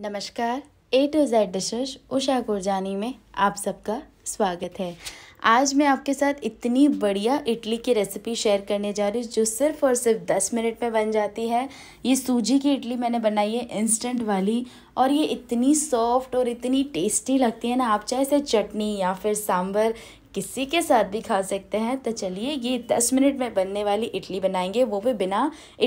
नमस्कार A to Z dishes Usha Gurjani में आप सबका स्वागत है आज मैं आपके साथ इतनी बढ़िया इडली की रेसिपी शेयर करने जा रही हूँ जो सिर्फ और सिर्फ दस मिनट में बन जाती है ये सूजी की इडली मैंने बनाई है इंस्टेंट वाली और ये इतनी सॉफ्ट और इतनी टेस्टी लगती है ना आप चाहे इसे चटनी या फिर सांभर किसी के साथ भी खा सकते हैं तो चलिए ये दस मिनट में बनने वाली इडली बनाएंगे वो भी बिना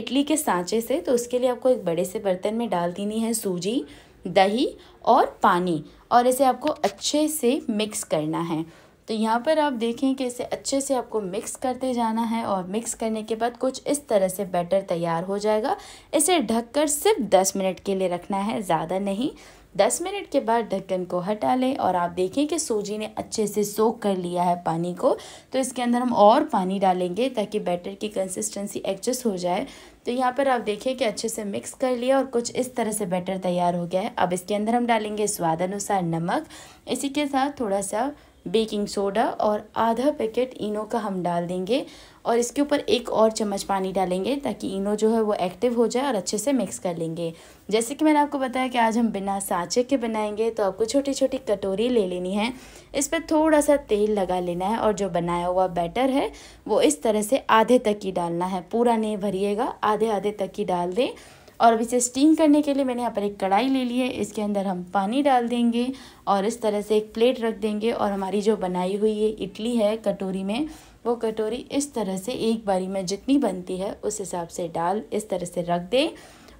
इडली के सांचे से तो उसके लिए आपको एक बड़े से बर्तन में डाल देनी है सूजी दही और पानी और इसे आपको अच्छे से मिक्स करना है तो यहाँ पर आप देखें कि इसे अच्छे से आपको मिक्स करते जाना है और मिक्स करने के बाद कुछ इस तरह से बैटर तैयार हो जाएगा इसे ढककर सिर्फ दस मिनट के लिए रखना है ज़्यादा नहीं दस मिनट के बाद ढक्कन को हटा लें और आप देखें कि सूजी ने अच्छे से सोख कर लिया है पानी को तो इसके अंदर हम और पानी डालेंगे ताकि बैटर की कंसिस्टेंसी एडजस्ट हो जाए तो यहाँ पर आप देखें कि अच्छे से मिक्स कर लिया और कुछ इस तरह से बैटर तैयार हो गया है अब इसके अंदर हम डालेंगे स्वाद अनुसार नमक इसी के साथ थोड़ा सा बेकिंग सोडा और आधा पैकेट इनो का हम डाल देंगे और इसके ऊपर एक और चम्मच पानी डालेंगे ताकि इनो जो है वो एक्टिव हो जाए और अच्छे से मिक्स कर लेंगे जैसे कि मैंने आपको बताया कि आज हम बिना सांचे के बनाएंगे तो आपको छोटी छोटी कटोरी ले लेनी है इस पर थोड़ा सा तेल लगा लेना है और जो बनाया हुआ बैटर है वो इस तरह से आधे तक ही डालना है पूरा नहीं भरिएगा आधे आधे तक ही डाल दें और अब इसे स्टीम करने के लिए मैंने यहाँ पर एक कढ़ाई ले ली है इसके अंदर हम पानी डाल देंगे और इस तरह से एक प्लेट रख देंगे और हमारी जो बनाई हुई ये इडली है कटोरी में वो कटोरी इस तरह से एक बारी में जितनी बनती है उस हिसाब से डाल इस तरह से रख दें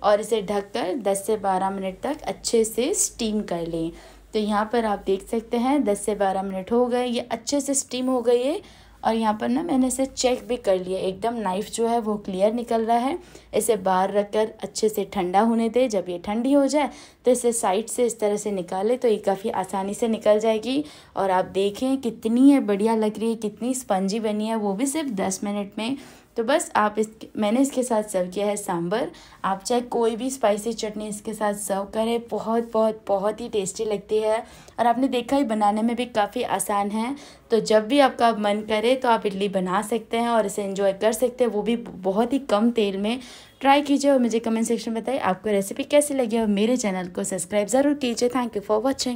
और इसे ढककर 10 से 12 मिनट तक अच्छे से स्टीम कर लें तो यहाँ पर आप देख सकते हैं 10 से 12 मिनट हो गए ये अच्छे से स्टीम हो गई है और यहाँ पर ना मैंने इसे चेक भी कर लिया एकदम नाइफ़ जो है वो क्लियर निकल रहा है इसे बाहर रख कर अच्छे से ठंडा होने दे जब ये ठंडी हो जाए तो इसे साइड से इस तरह से निकाले तो ये काफ़ी आसानी से निकल जाएगी और आप देखें कितनी ये बढ़िया लग रही है कितनी स्पंजी बनी है वो भी सिर्फ दस मिनट में तो बस आप इस मैंने इसके साथ सर्व किया है सांभर आप चाहे कोई भी स्पाइसी चटनी इसके साथ सर्व करें बहुत बहुत बहुत ही टेस्टी लगती है और आपने देखा ही बनाने में भी काफ़ी आसान है तो जब भी आपका मन करे तो आप इडली बना सकते हैं और इसे इन्जॉय कर सकते हैं वो भी बहुत ही कम तेल में ट्राई कीजिए और मुझे कमेंट सेक्शन में बताइए आपको रेसिपी कैसी लगी और मेरे चैनल को सब्सक्राइब ज़रूर कीजिए थैंक यू फॉर वॉचिंग